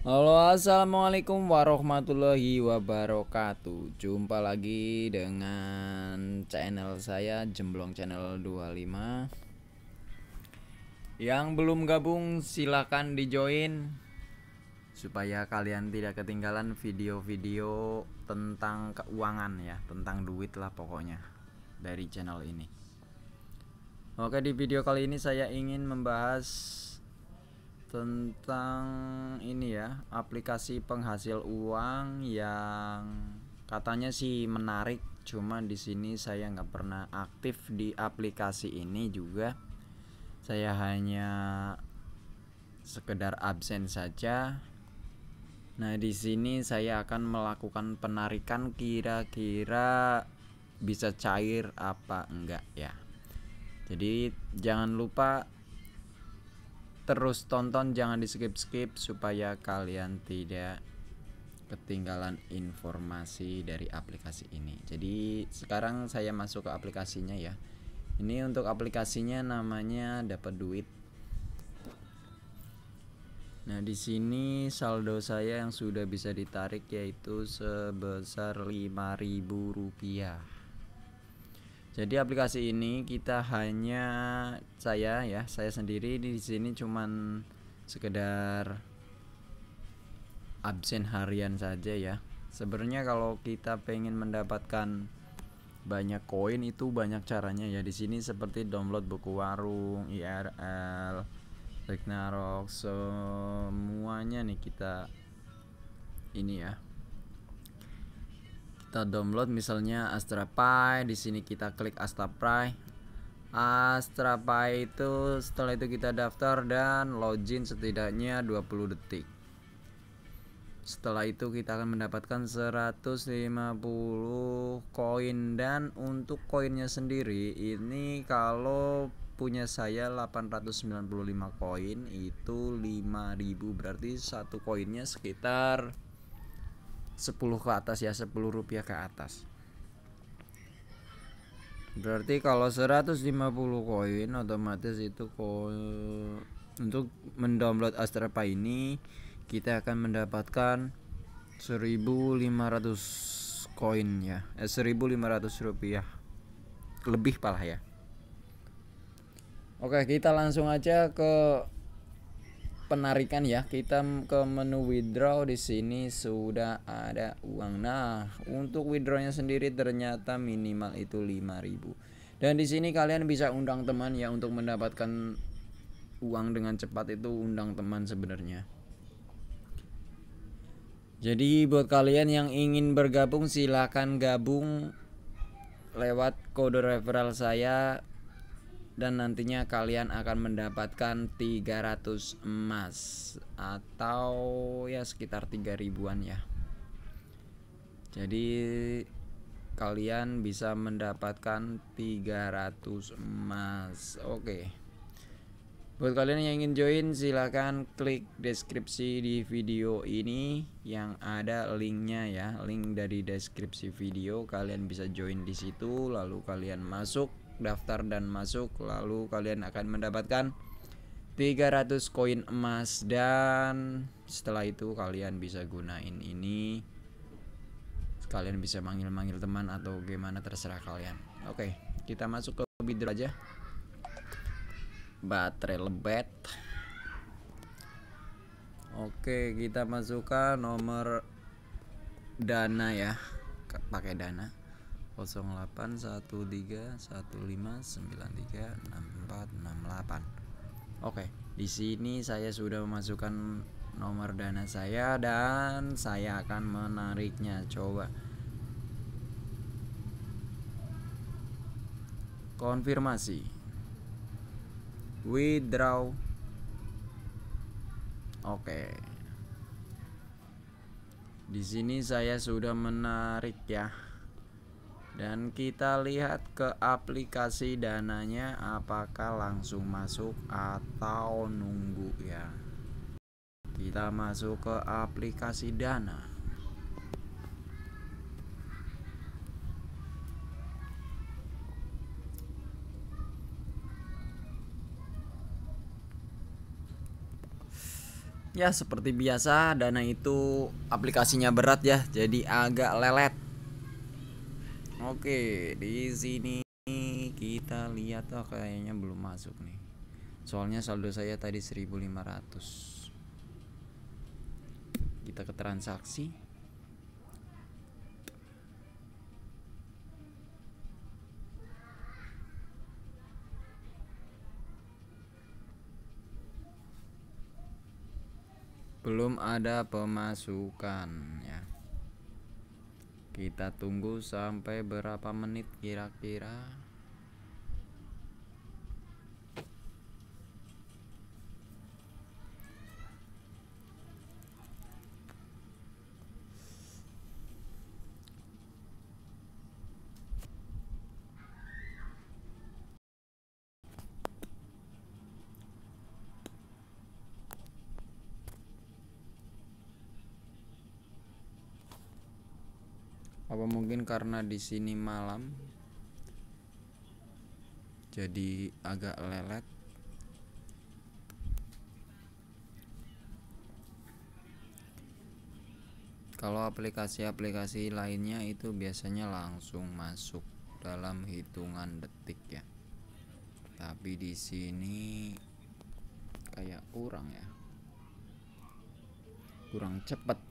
Halo assalamualaikum warahmatullahi wabarakatuh Jumpa lagi dengan channel saya Jemblong Channel 25 Yang belum gabung silahkan di join Supaya kalian tidak ketinggalan video-video tentang keuangan ya Tentang duit lah pokoknya Dari channel ini Oke di video kali ini saya ingin membahas tentang ini ya aplikasi penghasil uang yang katanya sih menarik cuma di sini saya nggak pernah aktif di aplikasi ini juga saya hanya sekedar absen saja nah di sini saya akan melakukan penarikan kira-kira bisa cair apa enggak ya jadi jangan lupa terus tonton jangan di skip-skip supaya kalian tidak ketinggalan informasi dari aplikasi ini. Jadi sekarang saya masuk ke aplikasinya ya. Ini untuk aplikasinya namanya dapat duit. Nah, di sini saldo saya yang sudah bisa ditarik yaitu sebesar rp rupiah. Jadi aplikasi ini kita hanya saya ya, saya sendiri di sini cuman sekedar absen harian saja ya. Sebenarnya kalau kita pengen mendapatkan banyak koin itu banyak caranya ya di sini seperti download buku warung, IRL, Ragnarok, semuanya nih kita ini ya kita download misalnya Pi di sini kita klik Astra Pi Astra Pi itu setelah itu kita daftar dan login setidaknya 20 detik setelah itu kita akan mendapatkan 150 koin dan untuk koinnya sendiri ini kalau punya saya 895 koin itu 5000 berarti satu koinnya sekitar 10 ke atas ya 10 rupiah ke atas berarti kalau 150 koin otomatis itu koin untuk mendownload Astrapa ini kita akan mendapatkan 1500 koin ya eh, 1500 rupiah lebih pala ya Oke kita langsung aja ke penarikan ya. Kita ke menu withdraw di sini sudah ada uang. Nah, untuk withdrawnya sendiri ternyata minimal itu 5000. Dan di sini kalian bisa undang teman ya untuk mendapatkan uang dengan cepat itu undang teman sebenarnya. Jadi buat kalian yang ingin bergabung silahkan gabung lewat kode referral saya dan nantinya kalian akan mendapatkan 300 emas atau ya sekitar 3000-an ya. Jadi kalian bisa mendapatkan 300 emas. Oke. Buat kalian yang ingin join silahkan klik deskripsi di video ini yang ada linknya ya link dari deskripsi video kalian bisa join di situ lalu kalian masuk daftar dan masuk lalu kalian akan mendapatkan 300 koin emas dan setelah itu kalian bisa gunain ini kalian bisa manggil-manggil teman atau gimana terserah kalian oke okay, kita masuk ke bidro aja baterai lebet oke okay, kita masukkan nomor dana ya pakai dana 081315936468. Oke, di sini saya sudah memasukkan nomor dana saya dan saya akan menariknya. Coba konfirmasi withdraw oke di sini saya sudah menarik ya dan kita lihat ke aplikasi dananya apakah langsung masuk atau nunggu ya kita masuk ke aplikasi dana Ya seperti biasa Dana itu aplikasinya berat ya Jadi agak lelet Oke, di sini kita lihat oh, kayaknya belum masuk nih. Soalnya saldo saya tadi 1500. Kita ke transaksi. Belum ada pemasukan ya kita tunggu sampai berapa menit kira-kira apa mungkin karena di sini malam jadi agak lelet kalau aplikasi-aplikasi lainnya itu biasanya langsung masuk dalam hitungan detik ya tapi di sini kayak kurang ya kurang cepat